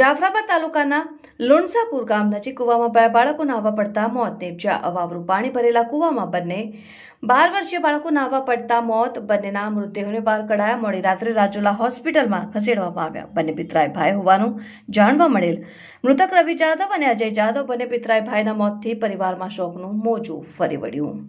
જાફરાબાદ તાલુકાના લુણસાપુર ગામ નજીક કૂવામાં બે બાળકો નાહવા પડતા મોત નીપજ્યા અવાવરું પાણી ભરેલા કૂવામાં બંને બાર વર્ષીય બાળકો નાહવા પડતા મોત બંનેના મૃતદેહોને બહાર કઢાયા મોડી રાત્રે રાજુલા હોસ્પિટલમાં ખસેડવામાં આવ્યા બંને પિતરાય ભાઈ હોવાનું જાણવા મળેલ મૃતક રવિ જાદવ અને અજય જાદવ બંને પિતરાય ભાઈના મોતથી પરિવારમાં શોકનું મોજું ફરી વળ્યું